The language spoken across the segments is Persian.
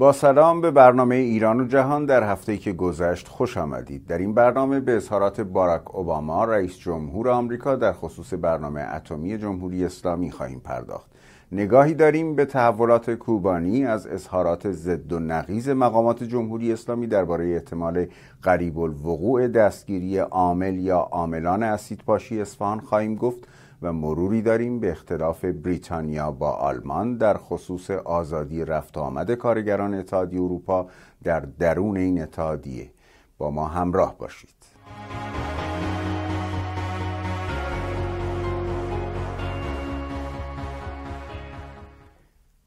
با سلام به برنامه ایران و جهان در هفته که گذشت خوش آمدید در این برنامه به اظهارات باراک اوباما رئیس جمهور آمریکا در خصوص برنامه اتمی جمهوری اسلامی خواهیم پرداخت نگاهی داریم به تحولات کوبانی از اظهارات ضد و نقیز مقامات جمهوری اسلامی درباره احتمال قریب الوقوع دستگیری عامل یا عاملان اسیدپاشی اصفهان خواهیم گفت و مروری داریم به اختلاف بریتانیا با آلمان در خصوص آزادی رفت آمد کارگران اتحادیه اروپا در درون این اتحادیه با ما همراه باشید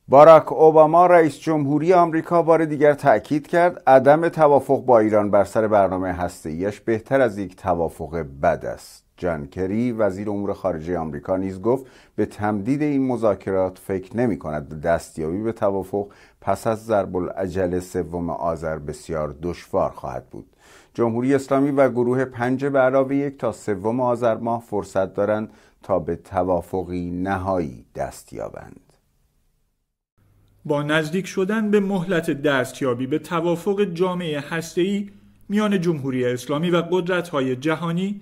باراک اوباما رئیس جمهوری آمریکا بار دیگر تاکید کرد عدم توافق با ایران بر سر برنامه هسته‌ایش بهتر از یک توافق بد است جان کری وزیر امور خارجه آمریکا نیز گفت به تمدید این مذاکرات فکر نمی کند دستیابی به توافق پس از ضرب العجل سوم آذر بسیار دشوار خواهد بود جمهوری اسلامی و گروه پنج به علاوه یک تا سوم آذر ماه فرصت دارند تا به توافقی نهایی دست یابند با نزدیک شدن به مهلت دستیابی به توافق جامعه هسته‌ای میان جمهوری اسلامی و قدرت‌های جهانی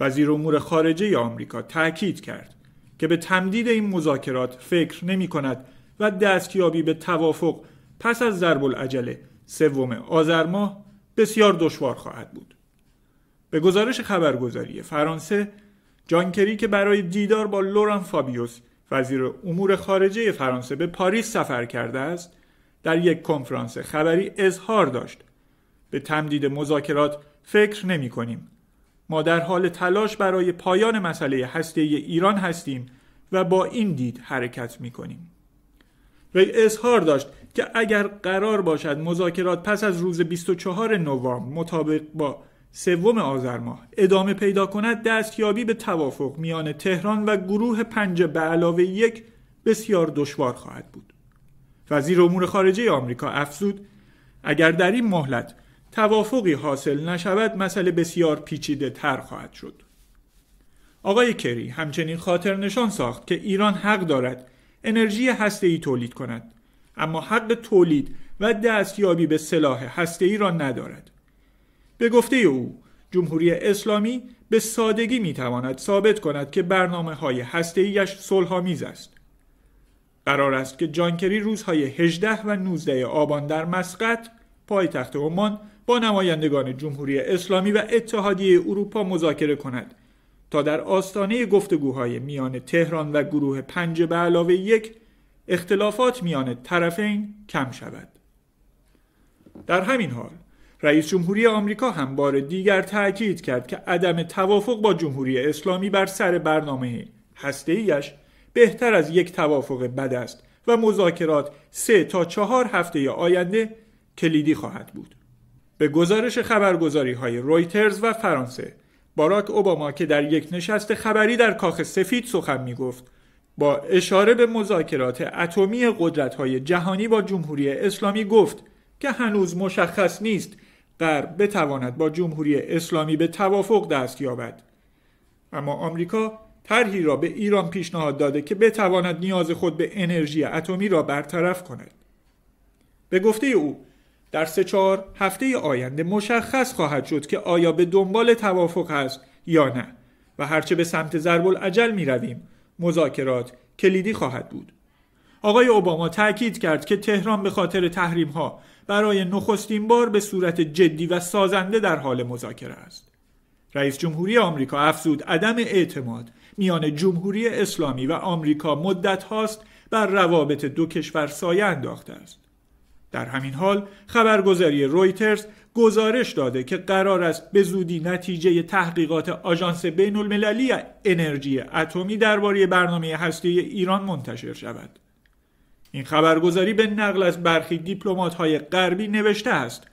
وزیر امور خارجه آمریکا تاکید کرد که به تمدید این مذاکرات فکر نمی کند و دستیابی به توافق پس از ضرب العجله سوم آذر ماه بسیار دشوار خواهد بود به گزارش خبرگزاری فرانسه جانکری که برای دیدار با لوران فابیوس وزیر امور خارجه فرانسه به پاریس سفر کرده است در یک کنفرانس خبری اظهار داشت به تمدید مذاکرات فکر نمی کنیم ما در حال تلاش برای پایان مسئله هسته ایران هستیم و با این دید حرکت می کنیم. وی اظهار داشت که اگر قرار باشد مذاکرات پس از روز 24 نوامبر مطابق با سوم آذر ماه ادامه پیدا کند دستیابی به توافق میان تهران و گروه پنج به علاوه یک بسیار دشوار خواهد بود وزیر امور خارجه آمریکا افزود اگر در این مهلت توافقی حاصل نشود مسئله بسیار پیچیده تر خواهد شد آقای کری همچنین خاطر نشان ساخت که ایران حق دارد انرژی هسته ای تولید کند اما حق تولید و دستیابی به سلاح هسته ای را ندارد به گفته او جمهوری اسلامی به سادگی میتواند ثابت کند که برنامه های هسته ایش صلحآمیز است قرار است که جانکری روزهای 18 و 19 آبان در مسقط پایتخت عمان با نمایندگان جمهوری اسلامی و اتحادیه اروپا مذاکره کند تا در آستانه گفتگوهای میان تهران و گروه پنج به علاوه یک اختلافات میان طرفین کم شود در همین حال رئیس جمهوری آمریکا هم بار دیگر تاکید کرد که عدم توافق با جمهوری اسلامی بر سر برنامه هسته‌ایش بهتر از یک توافق بد است و مذاکرات سه تا چهار هفته آینده کلیدی خواهد بود. به گزارش خبرگزاری های رویترز و فرانسه باراک اوباما که در یک نشست خبری در کاخ سفید سخن می گفت با اشاره به مذاکرات اتمی قدرت های جهانی با جمهوری اسلامی گفت که هنوز مشخص نیست غرب بتواند با جمهوری اسلامی به توافق دست یابد اما آمریکا طرحی را به ایران پیشنهاد داده که بتواند نیاز خود به انرژی اتمی را برطرف کند به گفته او در سه چهار هفته آینده مشخص خواهد شد که آیا به دنبال توافق است یا نه و هرچه به سمت ضرب العجل می رویم مذاکرات کلیدی خواهد بود آقای اوباما تاکید کرد که تهران به خاطر تحریم ها برای نخستین بار به صورت جدی و سازنده در حال مذاکره است رئیس جمهوری آمریکا افزود عدم اعتماد میان جمهوری اسلامی و آمریکا مدت هاست بر روابط دو کشور سایه انداخته است در همین حال خبرگزاری رویترز گزارش داده که قرار است به زودی نتیجه تحقیقات آژانس بین المللی انرژی اتمی درباره برنامه هسته ایران منتشر شود. این خبرگزاری به نقل از برخی دیپلمات های غربی نوشته است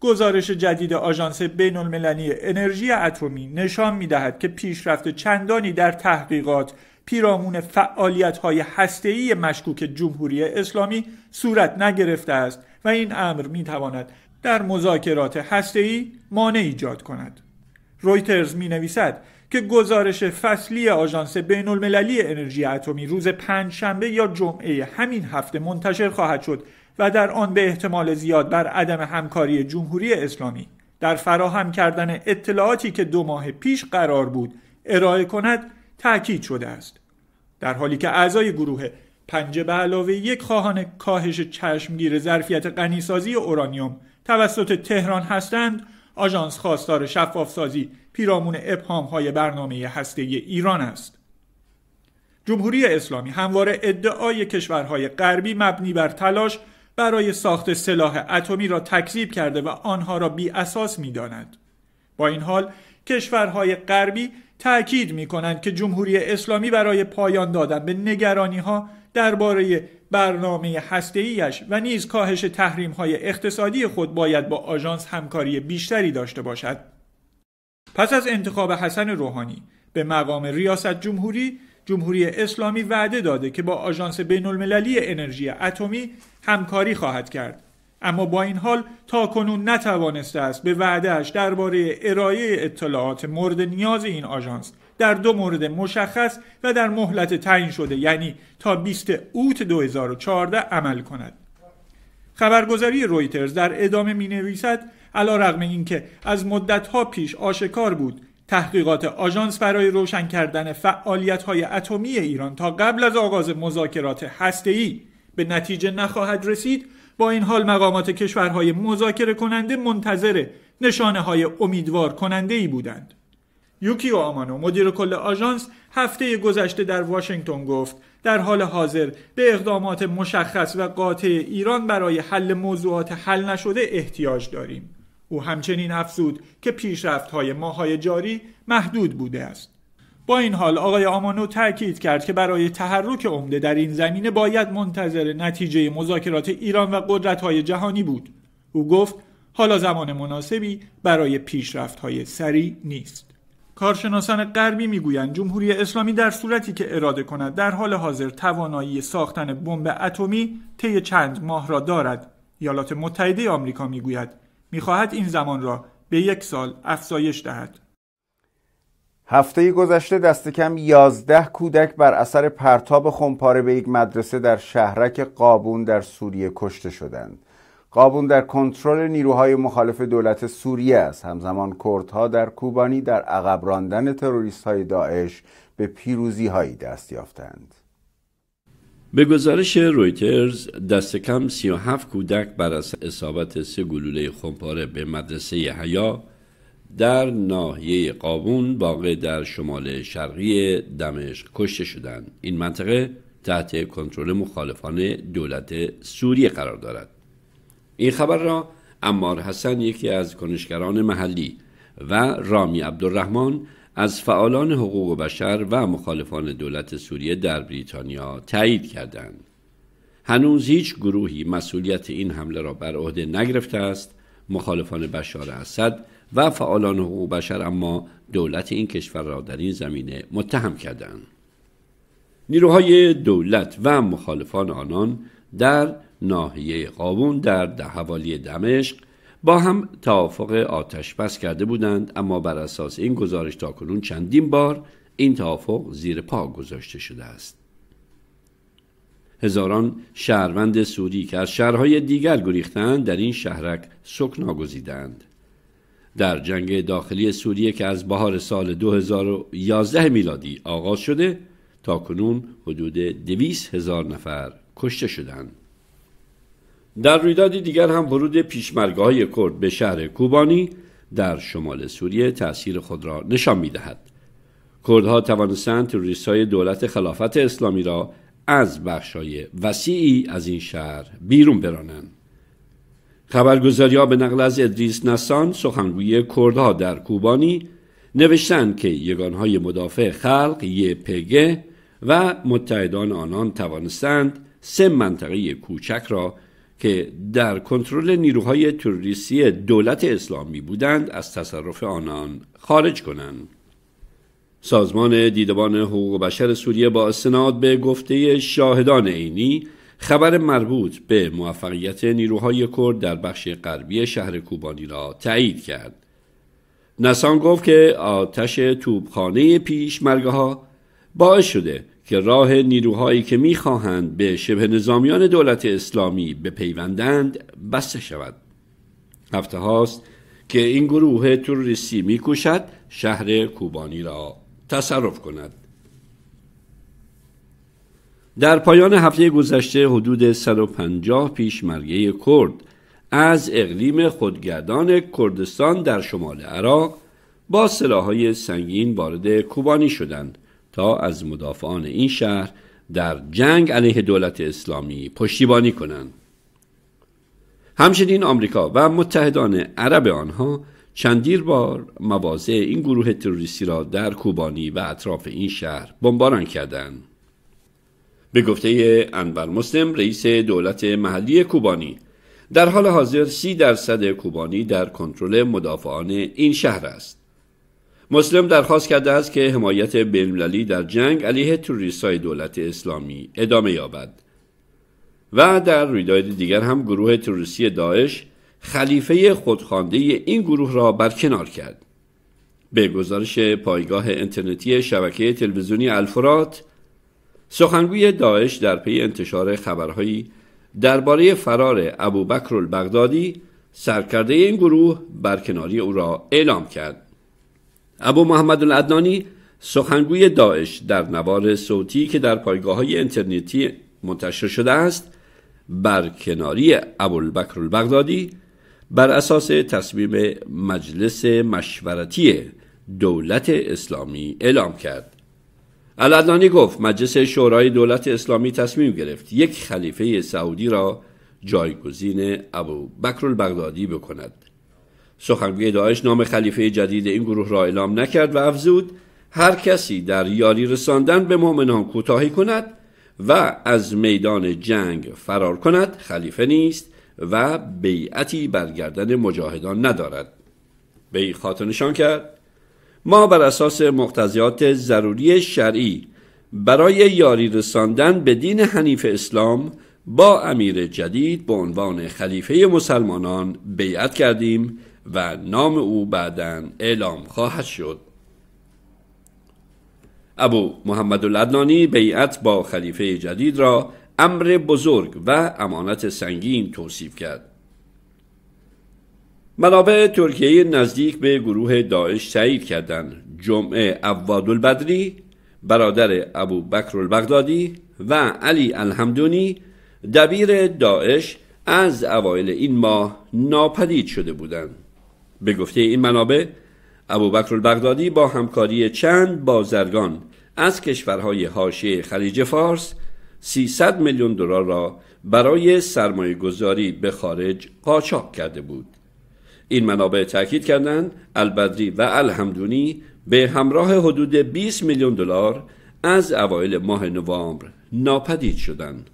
گزارش جدید آژانس بین المللی انرژی اتمی نشان می دهد که پیشرفت چندانی در تحقیقات پیرامون فعالیت های هسته مشکوک جمهوری اسلامی صورت نگرفته است و این امر می تواند در مذاکرات هسته ای مانع ایجاد کند رویترز می نویسد که گزارش فصلی آژانس بین المللی انرژی اتمی روز پنج شنبه یا جمعه همین هفته منتشر خواهد شد و در آن به احتمال زیاد بر عدم همکاری جمهوری اسلامی در فراهم کردن اطلاعاتی که دو ماه پیش قرار بود ارائه کند تاکید شده است در حالی که اعضای گروه پنجه به علاوه یک خواهان کاهش چشمگیر ظرفیت غنیسازی اورانیوم توسط تهران هستند آژانس خواستار شفافسازی پیرامون ابهام های برنامه هسته ایران است جمهوری اسلامی همواره ادعای کشورهای غربی مبنی بر تلاش برای ساخت سلاح اتمی را تکذیب کرده و آنها را بی اساس می داند. با این حال کشورهای غربی تأکید می کنند که جمهوری اسلامی برای پایان دادن به نگرانی ها درباره برنامه هسته‌ایش و نیز کاهش تحریم های اقتصادی خود باید با آژانس همکاری بیشتری داشته باشد. پس از انتخاب حسن روحانی به مقام ریاست جمهوری جمهوری اسلامی وعده داده که با آژانس بین المللی انرژی اتمی همکاری خواهد کرد اما با این حال تا کنون نتوانسته است به وعدهش درباره ارائه اطلاعات مورد نیاز این آژانس در دو مورد مشخص و در مهلت تعیین شده یعنی تا 20 اوت 2014 عمل کند خبرگزاری رویترز در ادامه می نویسد علا رغم اینکه از مدتها پیش آشکار بود تحقیقات آژانس برای روشن کردن فعالیت های اتمی ایران تا قبل از آغاز مذاکرات هسته‌ای به نتیجه نخواهد رسید با این حال مقامات کشورهای مذاکره کننده منتظر نشانه های امیدوار کننده ای بودند. یوکیو آمانو مدیر کل آژانس هفته گذشته در واشنگتن گفت در حال حاضر به اقدامات مشخص و قاطع ایران برای حل موضوعات حل نشده احتیاج داریم. او همچنین افزود که پیشرفت های ماهای جاری محدود بوده است. با این حال آقای آمانو تاکید کرد که برای تحرک عمده در این زمینه باید منتظر نتیجه مذاکرات ایران و قدرت‌های جهانی بود او گفت حالا زمان مناسبی برای پیشرفت‌های سریع نیست کارشناسان غربی میگویند جمهوری اسلامی در صورتی که اراده کند در حال حاضر توانایی ساختن بمب اتمی طی چند ماه را دارد ایالات متحده آمریکا میگوید میخواهد این زمان را به یک سال افزایش دهد هفته گذشته دست کم 11 کودک بر اثر پرتاب خمپاره به یک مدرسه در شهرک قابون در سوریه کشته شدند. قابون در کنترل نیروهای مخالف دولت سوریه است. همزمان کردها در کوبانی در عقب راندن تروریست های داعش به پیروزی هایی دست یافتند. به گزارش رویترز دست کم 37 کودک بر اثر اصابت سه گلوله خمپاره به مدرسه حیا در ناحیه قابون واقع در شمال شرقی دمشق کشته شدند این منطقه تحت کنترل مخالفان دولت سوریه قرار دارد این خبر را امار حسن یکی از کنشگران محلی و رامی عبدالرحمن از فعالان حقوق بشر و مخالفان دولت سوریه در بریتانیا تایید کردند هنوز هیچ گروهی مسئولیت این حمله را بر عهده نگرفته است مخالفان بشار اسد و فعالان حقوق بشر اما دولت این کشور را در این زمینه متهم کردند نیروهای دولت و مخالفان آنان در ناحیه قابون در ده حوالی دمشق با هم توافق آتش بس کرده بودند اما بر اساس این گزارش تاکنون چندین بار این توافق زیر پا گذاشته شده است هزاران شهروند سوری که از شهرهای دیگر گریختند در این شهرک سکنا گزیدند در جنگ داخلی سوریه که از بهار سال 2011 میلادی آغاز شده تا کنون حدود 200 هزار نفر کشته شدند. در رویدادی دیگر هم ورود پیشمرگاهای کرد به شهر کوبانی در شمال سوریه تأثیر خود را نشان می دهد. کردها توانستند تروریست های دولت خلافت اسلامی را از بخشای وسیعی از این شهر بیرون برانند. خبرگزاری‌ها به نقل از ادریس نسان سخنگوی کردها در کوبانی نوشتند که یگانهای مدافع خلق پگه و متحدان آنان توانستند سه منطقه کوچک را که در کنترل نیروهای تروریستی دولت اسلامی بودند از تصرف آنان خارج کنند سازمان دیدبان حقوق بشر سوریه با استناد به گفته شاهدان عینی خبر مربوط به موفقیت نیروهای کرد در بخش غربی شهر کوبانی را تایید کرد نسان گفت که آتش پیش مرگه ها باعث شده که راه نیروهایی که میخواهند به شبه نظامیان دولت اسلامی بپیوندند بسته شود هفته هاست که این گروه توریستی میکوشد شهر کوبانی را تصرف کند در پایان هفته گذشته حدود 150 مرگه کرد از اقلیم خودگردان کردستان در شمال عراق با سلاحهای سنگین وارد کوبانی شدند تا از مدافعان این شهر در جنگ علیه دولت اسلامی پشتیبانی کنند همچنین آمریکا و متحدان عرب آنها چندیر بار مواضع این گروه تروریستی را در کوبانی و اطراف این شهر بمباران کردند به گفته انور مسلم رئیس دولت محلی کوبانی در حال حاضر سی درصد کوبانی در کنترل مدافعان این شهر است مسلم درخواست کرده است که حمایت بینالمللی در جنگ علیه های دولت اسلامی ادامه یابد و در رویداد دیگر هم گروه تروریستی داعش خلیفه خودخوانده این گروه را برکنار کرد به گزارش پایگاه اینترنتی شبکه تلویزیونی الفرات سخنگوی داعش در پی انتشار خبرهایی درباره فرار ابوبکر البغدادی سرکرده این گروه برکناری او را اعلام کرد ابو محمد العدنانی سخنگوی داعش در نوار صوتی که در پایگاه های اینترنتی منتشر شده است برکناری بکر البغدادی بر اساس تصمیم مجلس مشورتی دولت اسلامی اعلام کرد العدنانی گفت مجلس شورای دولت اسلامی تصمیم گرفت یک خلیفه سعودی را جایگزین ابو بکر البغدادی بکند سخنگوی داعش نام خلیفه جدید این گروه را اعلام نکرد و افزود هر کسی در یاری رساندن به مؤمنان کوتاهی کند و از میدان جنگ فرار کند خلیفه نیست و بیعتی برگردن مجاهدان ندارد خاطر نشان کرد ما بر اساس مقتضیات ضروری شرعی برای یاری رساندن به دین حنیف اسلام با امیر جدید به عنوان خلیفه مسلمانان بیعت کردیم و نام او بعدا اعلام خواهد شد ابو محمد الادنانی بیعت با خلیفه جدید را امر بزرگ و امانت سنگین توصیف کرد منابع ترکیه نزدیک به گروه داعش تایید کردند جمعه عواد البدری برادر ابو بکر البغدادی و علی الحمدونی دبیر داعش از اوایل این ماه ناپدید شده بودند به گفته این منابع ابو بکر البغدادی با همکاری چند بازرگان از کشورهای حاشیه خلیج فارس 300 میلیون دلار را برای سرمایه گذاری به خارج قاچاق کرده بود این منابع تاکید کردند البدری و الحمدونی به همراه حدود 20 میلیون دلار از اوایل ماه نوامبر ناپدید شدند.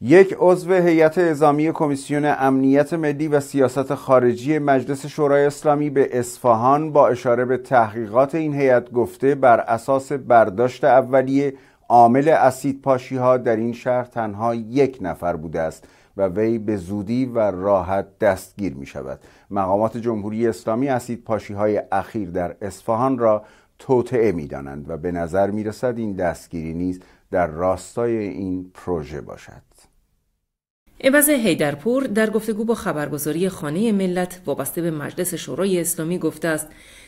یک عضو هیئت اعزامی کمیسیون امنیت ملی و سیاست خارجی مجلس شورای اسلامی به اصفهان با اشاره به تحقیقات این هیئت گفته بر اساس برداشت اولیه عامل اسید پاشی ها در این شهر تنها یک نفر بوده است و وی به زودی و راحت دستگیر می شود مقامات جمهوری اسلامی اسید پاشی های اخیر در اصفهان را توطعه می دانند و به نظر می رسد این دستگیری نیز در راستای این پروژه باشد عوض هیدرپور در گفتگو با خبرگزاری خانه ملت وابسته به مجلس شورای اسلامی گفته است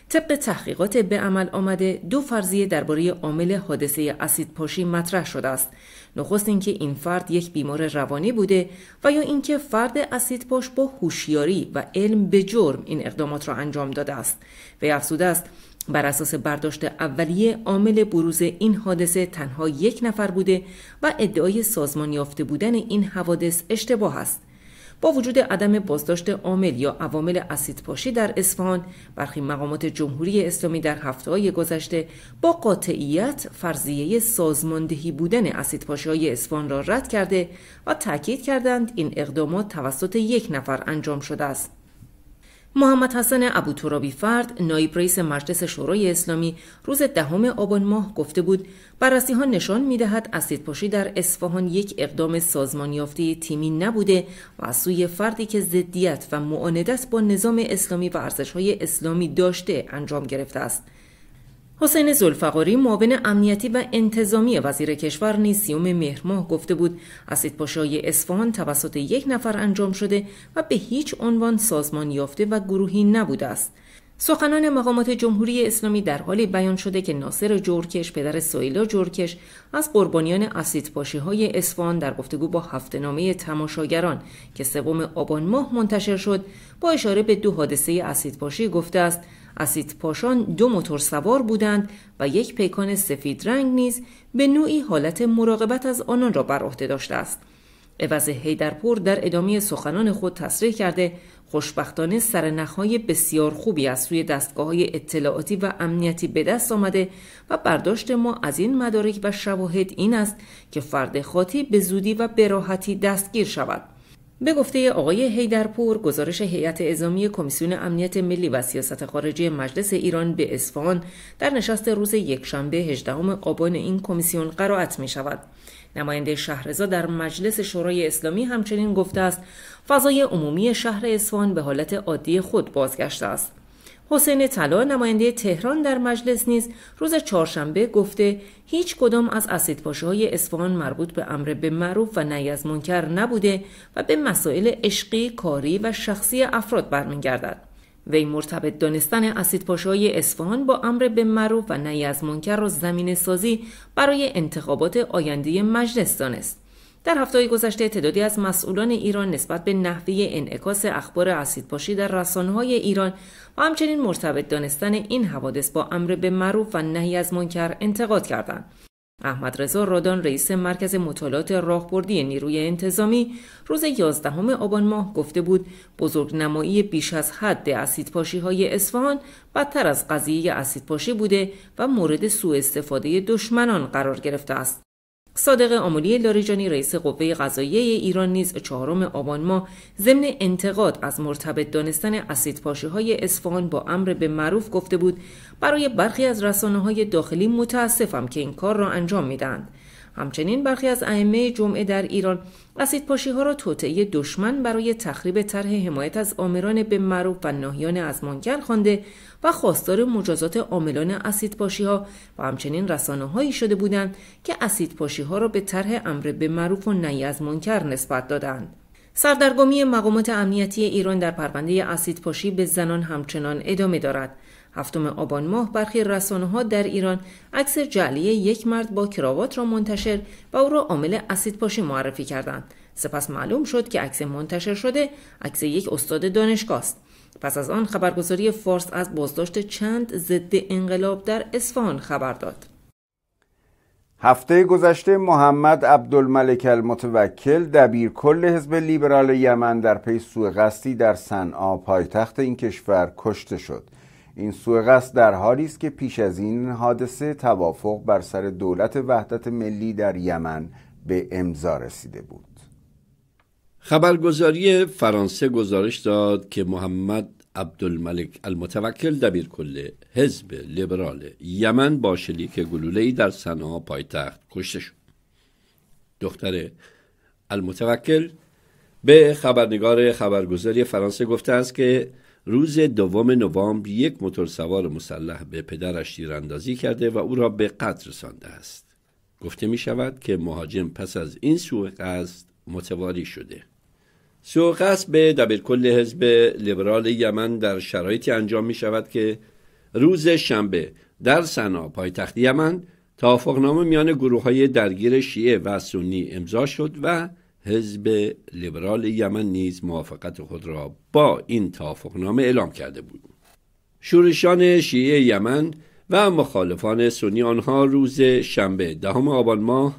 طبق تحقیقات به عمل آمده دو فرضیه درباره عامل حادثه اسید پاشی مطرح شده است نخست اینکه این فرد یک بیمار روانی بوده و یا اینکه فرد اسیدپاش با هوشیاری و علم به جرم این اقدامات را انجام داده است و افزوده است بر اساس برداشت اولیه عامل بروز این حادثه تنها یک نفر بوده و ادعای سازمان یافته بودن این حوادث اشتباه است با وجود عدم بازداشت عامل یا عوامل اسیدپاشی در اصفهان برخی مقامات جمهوری اسلامی در هفته های گذشته با قاطعیت فرضیه سازماندهی بودن اسیدپاشی های اصفهان را رد کرده و تاکید کردند این اقدامات توسط یک نفر انجام شده است محمد حسن ابو ترابی فرد نایب رئیس مجلس شورای اسلامی روز دهم آبان ماه گفته بود بررسی ها نشان می دهد پاشی در اصفهان یک اقدام سازمان یافته تیمی نبوده و سوی فردی که ضدیت و معاندت با نظام اسلامی و ارزش های اسلامی داشته انجام گرفته است حسین زلفقاری معاون امنیتی و انتظامی وزیر کشور نیز سیوم مهرماه گفته بود اسید پاشای اصفهان توسط یک نفر انجام شده و به هیچ عنوان سازمان یافته و گروهی نبوده است سخنان مقامات جمهوری اسلامی در حالی بیان شده که ناصر جورکش پدر سایلا جورکش از قربانیان پاشی های اصفهان در گفتگو با نامه تماشاگران که سوم آبان ماه منتشر شد با اشاره به دو حادثه اسیدپاشی گفته است اسید پاشان دو موتور سوار بودند و یک پیکان سفید رنگ نیز به نوعی حالت مراقبت از آنان را بر عهده داشته است. عوض هیدرپور در ادامه سخنان خود تصریح کرده خوشبختانه سرنخهای بسیار خوبی از سوی دستگاه های اطلاعاتی و امنیتی به دست آمده و برداشت ما از این مدارک و شواهد این است که فرد خاطی به زودی و براحتی دستگیر شود. به گفته آقای هیدرپور گزارش هیئت اعزامی کمیسیون امنیت ملی و سیاست خارجی مجلس ایران به اصفهان در نشست روز یکشنبه 18 آبان این کمیسیون قرائت می شود. نماینده شهرزا در مجلس شورای اسلامی همچنین گفته است فضای عمومی شهر اصفهان به حالت عادی خود بازگشته است. حسین طلا نماینده تهران در مجلس نیز روز چهارشنبه گفته هیچ کدام از اسیدپاشه های اصفهان مربوط به امر به معروف و نهی از منکر نبوده و به مسائل عشقی، کاری و شخصی افراد برمیگردد. وی مرتبط دانستن های اصفهان با امر به معروف و نهی از منکر را زمینه سازی برای انتخابات آینده مجلس دانست. در هفته گذشته تعدادی از مسئولان ایران نسبت به نحوه انعکاس اخبار اسیدپاشی در رسانه‌های ایران و همچنین مرتبط دانستن این حوادث با امر به معروف و نهی از منکر انتقاد کردند. احمد رضا رادان رئیس مرکز مطالعات راهبردی نیروی انتظامی روز 11 آبان ماه گفته بود بزرگ نمایی بیش از حد پاشی های اصفهان بدتر از قضیه اسیدپاشی بوده و مورد سوء استفاده دشمنان قرار گرفته است. صادق آمولی لاریجانی رئیس قوه قضاییه ایران نیز چهارم آبان ما ضمن انتقاد از مرتبط دانستن پاشی های اصفهان با امر به معروف گفته بود برای برخی از رسانه های داخلی متاسفم که این کار را انجام میدهند همچنین برخی از ائمه جمعه در ایران اسید پاشی ها را توطعه دشمن برای تخریب طرح حمایت از آمران به معروف و ناهیان منکر خوانده و خواستار مجازات عاملان اسید پاشی ها و همچنین رسانه هایی شده بودند که اسید پاشی ها را به طرح امر به معروف و نهی از منکر نسبت دادند سردرگمی مقامات امنیتی ایران در پرونده اسیدپاشی به زنان همچنان ادامه دارد هفتم آبان ماه برخی رسانه ها در ایران عکس جعلی یک مرد با کراوات را منتشر و او را عامل اسیدپاشی معرفی کردند سپس معلوم شد که عکس منتشر شده عکس یک استاد دانشگاه است پس از آن خبرگزاری فارس از بازداشت چند ضد انقلاب در اصفهان خبر داد هفته گذشته محمد عبدالملک المتوکل دبیر کل حزب لیبرال یمن در پی سوء قصدی در صنعا پایتخت این کشور کشته شد این سوء قصد در حالی است که پیش از این حادثه توافق بر سر دولت وحدت ملی در یمن به امضا رسیده بود خبرگزاری فرانسه گزارش داد که محمد عبدالملک المتوکل دبیر کل حزب لیبرال یمن با شلیک گلوله‌ای در سنا پایتخت کشته شد دختر المتوکل به خبرنگار خبرگزاری فرانسه گفته است که روز دوم نوامبر یک موتورسوار مسلح به پدرش تیراندازی کرده و او را به قتل رسانده است گفته می شود که مهاجم پس از این سوء قصد متواری شده سوء قصد به دبیرکل حزب لیبرال یمن در شرایطی انجام می شود که روز شنبه در سنا پایتخت یمن توافقنامه میان گروه های درگیر شیعه و سنی امضا شد و حزب لیبرال یمن نیز موافقت خود را با این توافقنامه اعلام کرده بود شورشان شیعه یمن و مخالفان سنی آنها روز شنبه دهم آبان ماه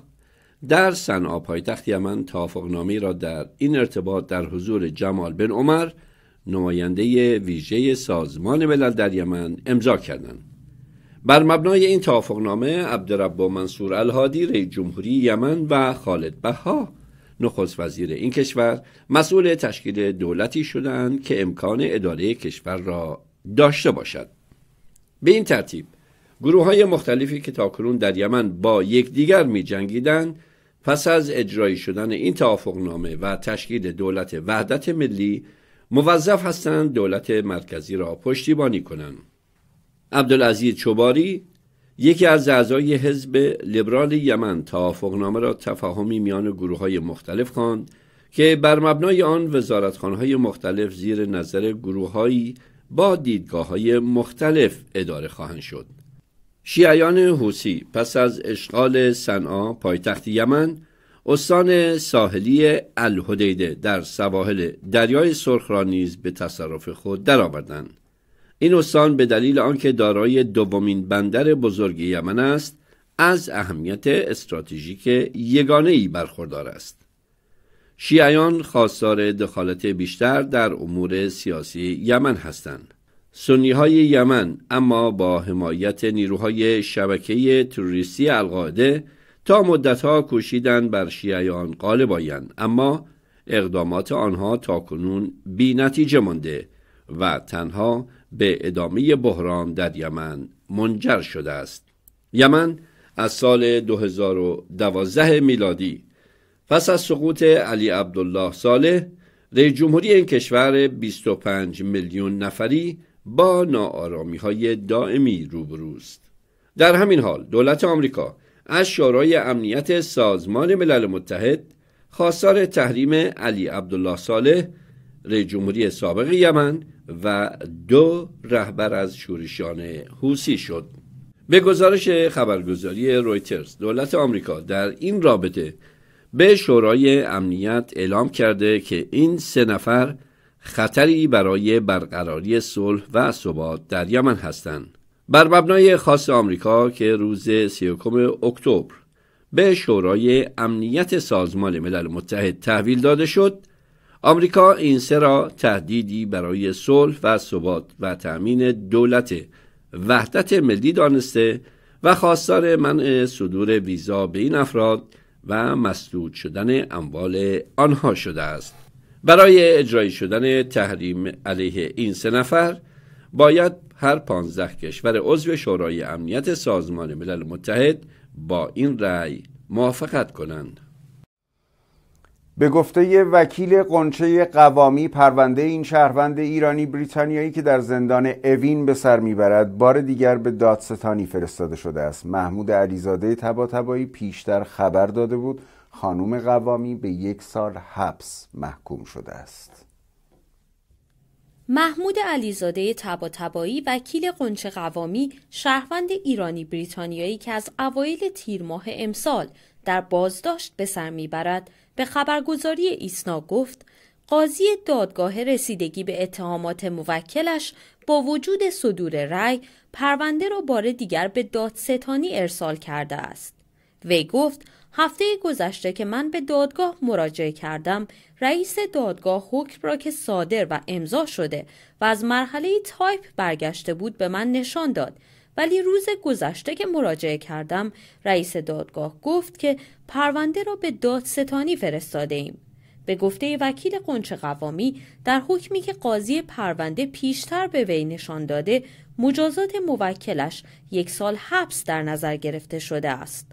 در صنعا پایتخت یمن توافقنامه را در این ارتباط در حضور جمال بن عمر نماینده ویژه سازمان ملل در یمن امضا کردند بر مبنای این توافقنامه عبدرب منصور الهادی رئیس جمهوری یمن و خالد بها نخست وزیر این کشور مسئول تشکیل دولتی شدند که امکان اداره کشور را داشته باشد به این ترتیب گروه های مختلفی که تاکنون در یمن با یکدیگر می پس از اجرایی شدن این توافقنامه و تشکیل دولت وحدت ملی موظف هستند دولت مرکزی را پشتیبانی کنند عبدالعزیز چوباری یکی از اعضای حزب لیبرال یمن توافقنامه را تفاهمی میان گروه های مختلف خواند که بر مبنای آن وزارتخانه مختلف زیر نظر گروههایی با دیدگاه های مختلف اداره خواهند شد شیعیان حوسی پس از اشغال صنعا پایتخت یمن استان ساحلی الهدیده در سواحل دریای سرخ را نیز به تصرف خود درآوردند این استان به دلیل آنکه دارای دومین بندر بزرگ یمن است از اهمیت استراتژیک یگانه ای برخوردار است شیعیان خواستار دخالت بیشتر در امور سیاسی یمن هستند سنی های یمن اما با حمایت نیروهای شبکه تروریستی القاعده تا مدتها کوشیدن بر شیعیان غالب آیند اما اقدامات آنها تاکنون بی مانده و تنها به ادامه بحران در یمن منجر شده است یمن از سال 2012 میلادی پس از سقوط علی عبدالله صالح رئیس جمهوری این کشور 25 میلیون نفری با ناآرامی های دائمی روبروست در همین حال دولت آمریکا از شورای امنیت سازمان ملل متحد خواستار تحریم علی عبدالله صالح رئیس جمهوری سابق یمن و دو رهبر از شورشان حوسی شد به گزارش خبرگزاری رویترز دولت آمریکا در این رابطه به شورای امنیت اعلام کرده که این سه نفر خطری برای برقراری صلح و ثبات در یمن هستند بر مبنای خاص آمریکا که روز 31 اکتبر به شورای امنیت سازمان ملل متحد تحویل داده شد آمریکا این سه را تهدیدی برای صلح و ثبات و تأمین دولت وحدت ملی دانسته و خواستار منع صدور ویزا به این افراد و مسدود شدن اموال آنها شده است برای اجرایی شدن تحریم علیه این سه نفر باید هر پانزده کشور عضو شورای امنیت سازمان ملل متحد با این رأی موافقت کنند به گفته وکیل قنچه قوامی پرونده این شهروند ایرانی بریتانیایی که در زندان اوین به سر میبرد بار دیگر به دادستانی فرستاده شده است محمود علیزاده تباتبایی پیشتر خبر داده بود خانوم قوامی به یک سال حبس محکوم شده است محمود علیزاده تباتبایی وکیل قنچه قوامی شهروند ایرانی بریتانیایی که از اوایل تیر ماه امسال در بازداشت به سر میبرد به خبرگزاری ایسنا گفت قاضی دادگاه رسیدگی به اتهامات موکلش با وجود صدور رأی پرونده را بار دیگر به دادستانی ارسال کرده است وی گفت هفته گذشته که من به دادگاه مراجعه کردم رئیس دادگاه حکم را که صادر و امضا شده و از مرحله تایپ برگشته بود به من نشان داد ولی روز گذشته که مراجعه کردم رئیس دادگاه گفت که پرونده را به دادستانی فرستاده ایم. به گفته وکیل قنچ قوامی در حکمی که قاضی پرونده پیشتر به وی نشان داده مجازات موکلش یک سال حبس در نظر گرفته شده است.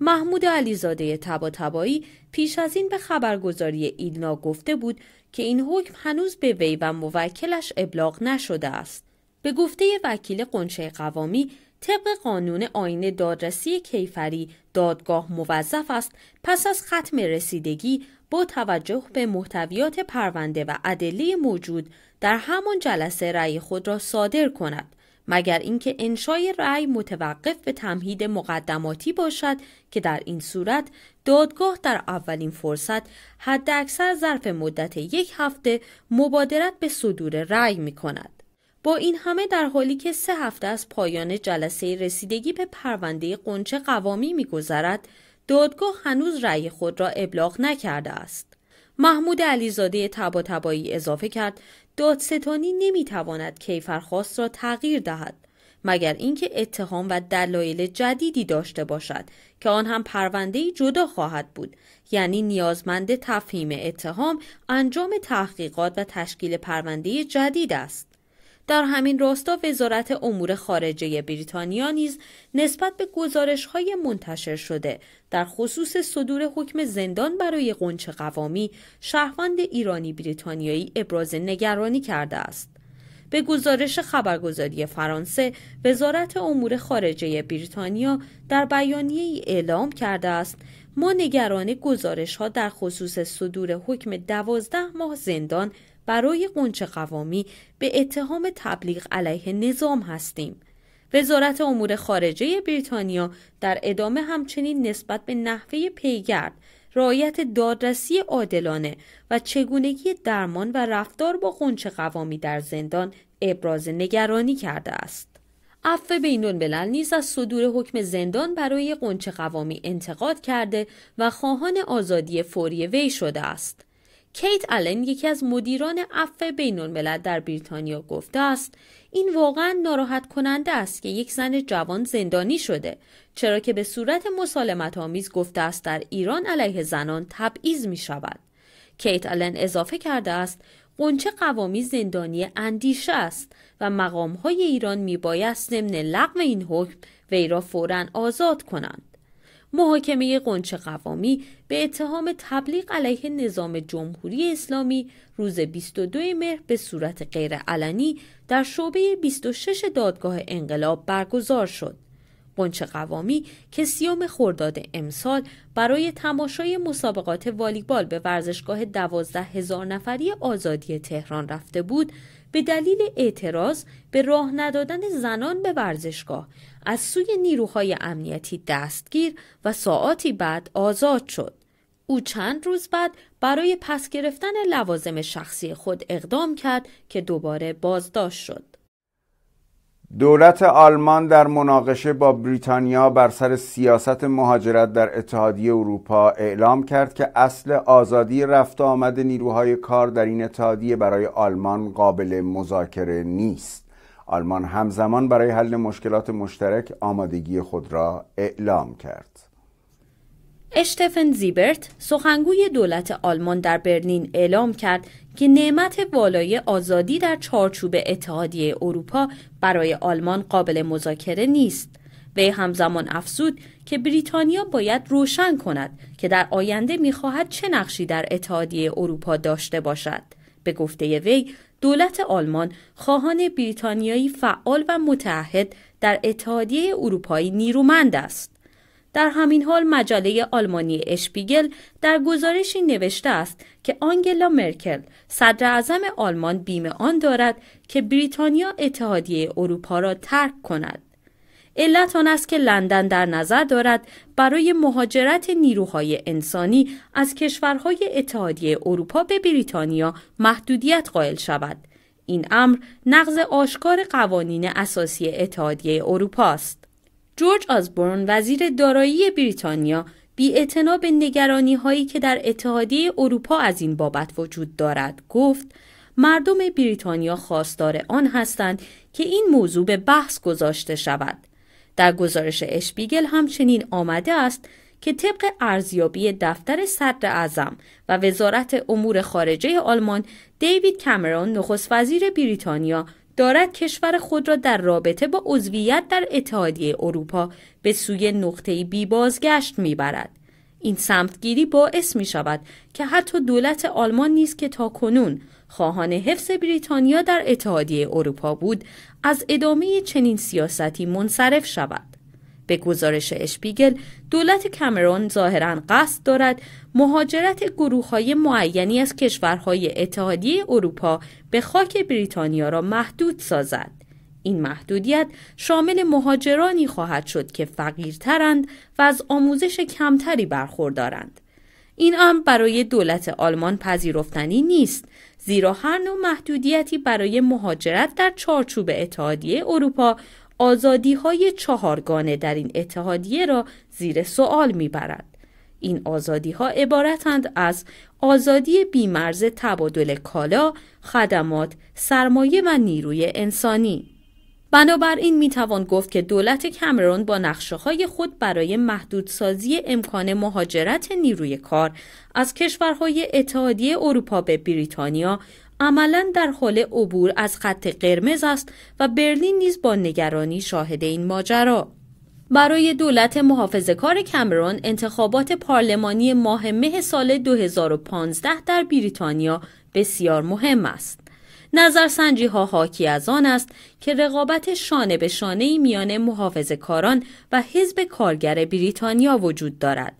محمود علیزاده تبا پیش از این به خبرگزاری ایلنا گفته بود که این حکم هنوز به وی و موکلش ابلاغ نشده است. به گفته وکیل قنچه قوامی طبق قانون آین دادرسی کیفری دادگاه موظف است پس از ختم رسیدگی با توجه به محتویات پرونده و ادله موجود در همان جلسه رأی خود را صادر کند مگر اینکه انشای رأی متوقف به تمهید مقدماتی باشد که در این صورت دادگاه در اولین فرصت حداکثر ظرف مدت یک هفته مبادرت به صدور رأی می کند. با این همه در حالی که سه هفته از پایان جلسه رسیدگی به پرونده قنچه قوامی میگذرد دادگاه هنوز رأی خود را ابلاغ نکرده است محمود علیزاده تباتبایی اضافه کرد دادستانی نمیتواند کیفرخواست را تغییر دهد مگر اینکه اتهام و دلایل جدیدی داشته باشد که آن هم پرونده جدا خواهد بود یعنی نیازمند تفهیم اتهام انجام تحقیقات و تشکیل پرونده جدید است در همین راستا وزارت امور خارجه بریتانیا نیز نسبت به گزارش های منتشر شده در خصوص صدور حکم زندان برای قنچه قوامی شهروند ایرانی بریتانیایی ابراز نگرانی کرده است. به گزارش خبرگزاری فرانسه وزارت امور خارجه بریتانیا در بیانیه ای اعلام کرده است ما نگران گزارش ها در خصوص صدور حکم دوازده ماه زندان برای قنچ قوامی به اتهام تبلیغ علیه نظام هستیم. وزارت امور خارجه بریتانیا در ادامه همچنین نسبت به نحوه پیگرد رایت دادرسی عادلانه و چگونگی درمان و رفتار با قنچ قوامی در زندان ابراز نگرانی کرده است. عفو بینون نیز از صدور حکم زندان برای قنچ قوامی انتقاد کرده و خواهان آزادی فوری وی شده است. کیت آلن یکی از مدیران اف بین در بریتانیا گفته است این واقعا ناراحت کننده است که یک زن جوان زندانی شده چرا که به صورت مسالمت آمیز گفته است در ایران علیه زنان تبعیض می شود کیت آلن اضافه کرده است قنچه قوامی زندانی اندیشه است و مقام های ایران می بایست ضمن لغو این حکم وی را فورا آزاد کنند محاکمه قنچه قوامی به اتهام تبلیغ علیه نظام جمهوری اسلامی روز 22 مهر به صورت غیرعلنی در شعبه 26 دادگاه انقلاب برگزار شد. قنچه قوامی که سیام خرداد امسال برای تماشای مسابقات والیبال به ورزشگاه دوازده هزار نفری آزادی تهران رفته بود به دلیل اعتراض به راه ندادن زنان به ورزشگاه از سوی نیروهای امنیتی دستگیر و ساعاتی بعد آزاد شد. او چند روز بعد برای پس گرفتن لوازم شخصی خود اقدام کرد که دوباره بازداشت شد. دولت آلمان در مناقشه با بریتانیا بر سر سیاست مهاجرت در اتحادیه اروپا اعلام کرد که اصل آزادی رفت آمد نیروهای کار در این اتحادیه برای آلمان قابل مذاکره نیست. آلمان همزمان برای حل مشکلات مشترک آمادگی خود را اعلام کرد. اشتفن زیبرت سخنگوی دولت آلمان در برلین اعلام کرد که نعمت والای آزادی در چارچوب اتحادیه اروپا برای آلمان قابل مذاکره نیست. وی همزمان افزود که بریتانیا باید روشن کند که در آینده میخواهد چه نقشی در اتحادیه اروپا داشته باشد. به گفته وی دولت آلمان خواهان بریتانیایی فعال و متحد در اتحادیه اروپایی نیرومند است. در همین حال مجله آلمانی اشپیگل در گزارشی نوشته است که آنگلا مرکل صدر اعظم آلمان بیم آن دارد که بریتانیا اتحادیه اروپا را ترک کند. علت آن است که لندن در نظر دارد برای مهاجرت نیروهای انسانی از کشورهای اتحادیه اروپا به بریتانیا محدودیت قائل شود این امر نقض آشکار قوانین اساسی اتحادیه اروپا است جورج آزبورن وزیر دارایی بریتانیا بی به نگرانی هایی که در اتحادیه اروپا از این بابت وجود دارد گفت مردم بریتانیا خواستار آن هستند که این موضوع به بحث گذاشته شود در گزارش اشپیگل همچنین آمده است که طبق ارزیابی دفتر صدر اعظم و وزارت امور خارجه آلمان دیوید کامرون نخست وزیر بریتانیا دارد کشور خود را در رابطه با عضویت در اتحادیه اروپا به سوی نقطه‌ای بی بازگشت میبرد. این سمتگیری باعث می شود که حتی دولت آلمان نیز که تا کنون خواهان حفظ بریتانیا در اتحادیه اروپا بود از ادامه چنین سیاستی منصرف شود. به گزارش اشپیگل دولت کامرون ظاهرا قصد دارد مهاجرت گروه های معینی از کشورهای اتحادیه اروپا به خاک بریتانیا را محدود سازد. این محدودیت شامل مهاجرانی خواهد شد که فقیرترند و از آموزش کمتری برخوردارند. این امر برای دولت آلمان پذیرفتنی نیست زیرا هر نوع محدودیتی برای مهاجرت در چارچوب اتحادیه اروپا آزادی های چهارگانه در این اتحادیه را زیر سوال میبرد. این آزادی ها عبارتند از آزادی بیمرز تبادل کالا، خدمات، سرمایه و نیروی انسانی. بنابراین می توان گفت که دولت کمرون با نقشه های خود برای محدودسازی امکان مهاجرت نیروی کار از کشورهای اتحادیه اروپا به بریتانیا عملا در حال عبور از خط قرمز است و برلین نیز با نگرانی شاهد این ماجرا برای دولت محافظه کار کمرون انتخابات پارلمانی ماه مه سال 2015 در بریتانیا بسیار مهم است. نظرسنجی ها حاکی از آن است که رقابت شانه به شانه میان محافظ کاران و حزب کارگر بریتانیا وجود دارد.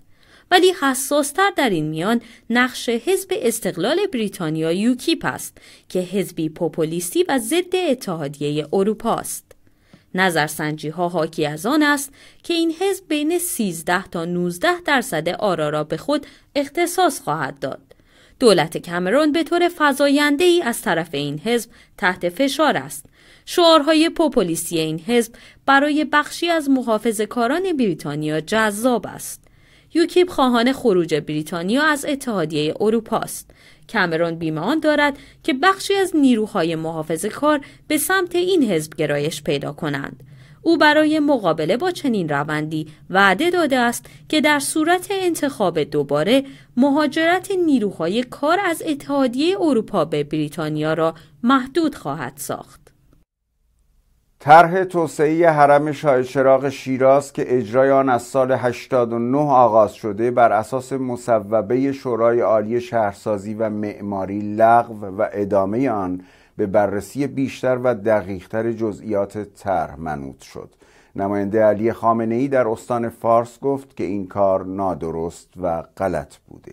ولی حساستر در این میان نقش حزب استقلال بریتانیا یوکیپ است که حزبی پوپولیستی و ضد اتحادیه اروپا است. نظرسنجی ها حاکی از آن است که این حزب بین 13 تا 19 درصد آرا را به خود اختصاص خواهد داد. دولت کمرون به طور فضاینده ای از طرف این حزب تحت فشار است. شعارهای پوپولیسی این حزب برای بخشی از محافظ کاران بریتانیا جذاب است. یوکیپ خواهان خروج بریتانیا از اتحادیه اروپا است. کمرون بیمان دارد که بخشی از نیروهای محافظ کار به سمت این حزب گرایش پیدا کنند. او برای مقابله با چنین روندی وعده داده است که در صورت انتخاب دوباره مهاجرت نیروهای کار از اتحادیه اروپا به بریتانیا را محدود خواهد ساخت. طرح توسعه حرم شاه چراغ شیراز که اجرای آن از سال 89 آغاز شده بر اساس مصوبه شورای عالی شهرسازی و معماری لغو و ادامه آن به بررسی بیشتر و دقیقتر جزئیات طرح منوط شد نماینده علی خامنه ای در استان فارس گفت که این کار نادرست و غلط بوده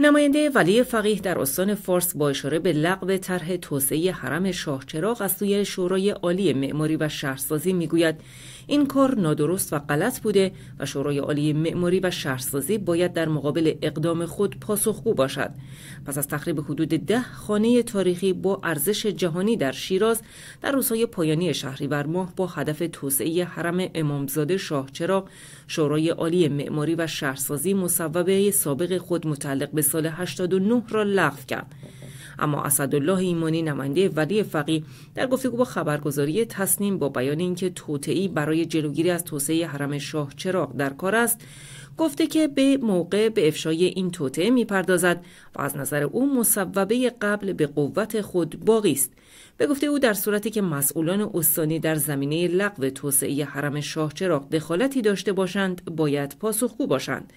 نماینده ولی فقیه در استان فارس با اشاره به لغو طرح توسعه حرم شاه چراغ از سوی شورای عالی معماری و شهرسازی میگوید این کار نادرست و غلط بوده و شورای عالی معماری و شهرسازی باید در مقابل اقدام خود پاسخگو باشد پس از تخریب حدود ده خانه تاریخی با ارزش جهانی در شیراز در روزهای پایانی شهریور ماه با هدف توسعه حرم امامزاده شاه چراغ شورای عالی معماری و شهرسازی مصوبه سابق خود متعلق به سال 89 را لغو کرد اما اسدالله ایمانی نماینده ولی فقی در گفتگو با خبرگزاری تصنیم با بیان اینکه توطعی برای جلوگیری از توسعه حرم شاه چراغ در کار است گفته که به موقع به افشای این توطعه میپردازد و از نظر او مصوبه قبل به قوت خود باقی است به گفته او در صورتی که مسئولان استانی در زمینه لغو توسعه حرم شاه چراغ دخالتی داشته باشند باید پاسخگو باشند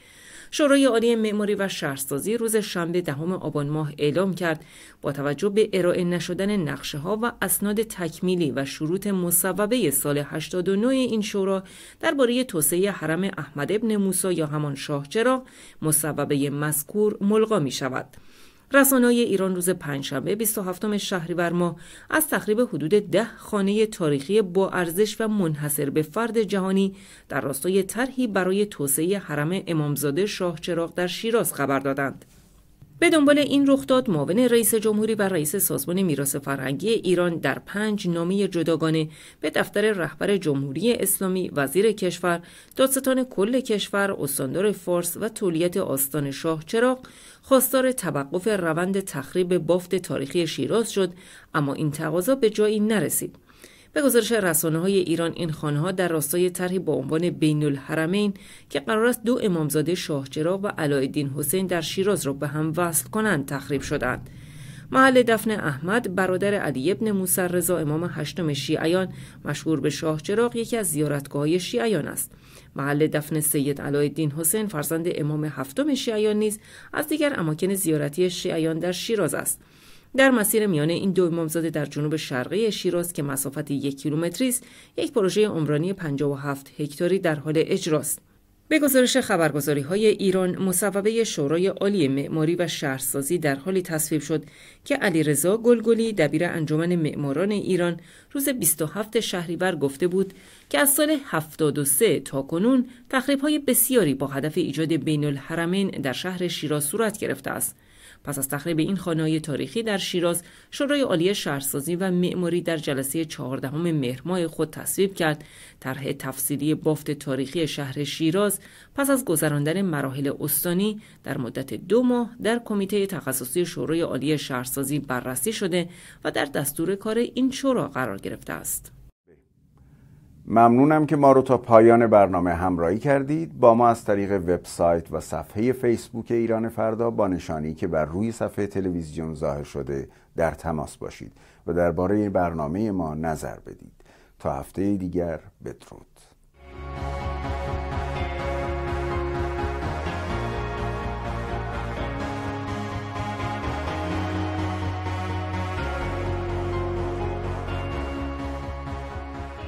شورای عالی معماری و شهرسازی روز شنبه دهم آبان ماه اعلام کرد با توجه به ارائه نشدن نقشه ها و اسناد تکمیلی و شروط مصوبه سال 89 این شورا درباره توسعه حرم احمد ابن موسی یا همان شاه چرا مصوبه مذکور ملغا می شود. رسانه ایران روز پنجشنبه 27 شهریور ماه از تخریب حدود ده خانه تاریخی با ارزش و منحصر به فرد جهانی در راستای طرحی برای توسعه حرم امامزاده شاه چراغ در شیراز خبر دادند. به دنبال این رخداد معاون رئیس جمهوری و رئیس سازمان میراث فرهنگی ایران در پنج نامه جداگانه به دفتر رهبر جمهوری اسلامی وزیر کشور دادستان کل کشور استاندار فارس و تولیت آستان شاه چراغ خواستار توقف روند تخریب بافت تاریخی شیراز شد اما این تقاضا به جایی نرسید به گزارش رسانه های ایران این خانه ها در راستای طرحی با عنوان بین الحرمین که قرار است دو امامزاده شاهچراغ و علایالدین حسین در شیراز را به هم وصل کنند تخریب شدند. محل دفن احمد برادر علی ابن موسر رضا امام هشتم شیعیان مشهور به شاه چراغ یکی از زیارتگاه شیعیان است محل دفن سید علایالدین حسین فرزند امام هفتم شیعیان نیز از دیگر اماکن زیارتی شیعیان در شیراز است در مسیر میانه این دو امامزاده در جنوب شرقی شیراز که مسافت یک کیلومتری است یک پروژه عمرانی 57 هکتاری در حال اجراست به گزارش خبرگزاری های ایران مصوبه شورای عالی معماری و شهرسازی در حالی تصویب شد که علیرضا گلگلی دبیر انجمن معماران ایران روز 27 شهریور گفته بود که از سال 73 تا کنون تخریب های بسیاری با هدف ایجاد بین الحرمین در شهر شیراز صورت گرفته است پس از تخریب این خانه‌های تاریخی در شیراز شورای عالی شهرسازی و معماری در جلسه چهاردهم مهرماه خود تصویب کرد طرح تفصیلی بافت تاریخی شهر شیراز پس از گذراندن مراحل استانی در مدت دو ماه در کمیته تخصصی شورای عالی شهرسازی بررسی شده و در دستور کار این شورا قرار گرفته است ممنونم که ما رو تا پایان برنامه همراهی کردید با ما از طریق وبسایت و صفحه فیسبوک ایران فردا با نشانی که بر روی صفحه تلویزیون ظاهر شده در تماس باشید و درباره برنامه ما نظر بدید تا هفته دیگر بدرود